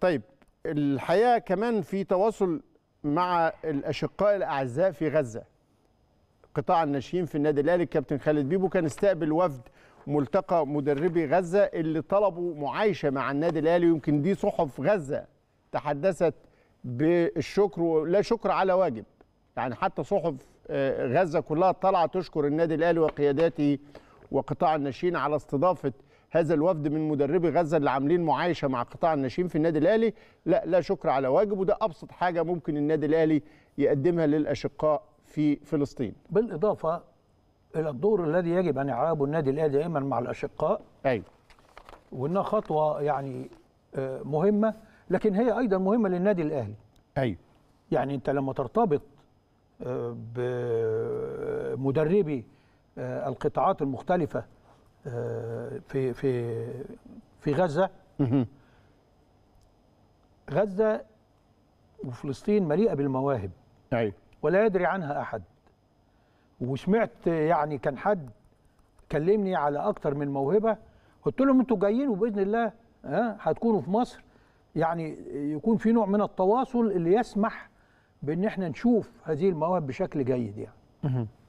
طيب الحقيقه كمان في تواصل مع الاشقاء الاعزاء في غزه قطاع الناشئين في النادي الاهلي الكابتن خالد بيبو كان استقبل وفد ملتقى مدربي غزه اللي طلبوا معايشه مع النادي الاهلي ويمكن دي صحف غزه تحدثت بالشكر ولا شكر على واجب يعني حتى صحف آه، غزه كلها طالعه تشكر النادي الاهلي وقياداته وقطاع الناشئين على استضافه هذا الوفد من مدربي غزه اللي عاملين معايشه مع قطاع الناشئين في النادي الاهلي لا لا شكر على واجب وده ابسط حاجه ممكن النادي الاهلي يقدمها للاشقاء في فلسطين. بالاضافه الى الدور الذي يجب ان يلعبه النادي الاهلي دائما مع الاشقاء. ايوه. وانها خطوه يعني آه، مهمه لكن هي ايضا مهمه للنادي الاهلي. ايوه. يعني انت لما ترتبط آه، بمدربي آه، القطاعات المختلفة آه، في في في غزة غزة وفلسطين مليئة بالمواهب أيوة. ولا يدري عنها أحد وسمعت يعني كان حد كلمني على أكثر من موهبة قلت لهم أنتوا جايين وبإذن الله ها آه، هتكونوا في مصر يعني يكون في نوع من التواصل اللي يسمح بإن احنا نشوف هذه المواهب بشكل جيد يعني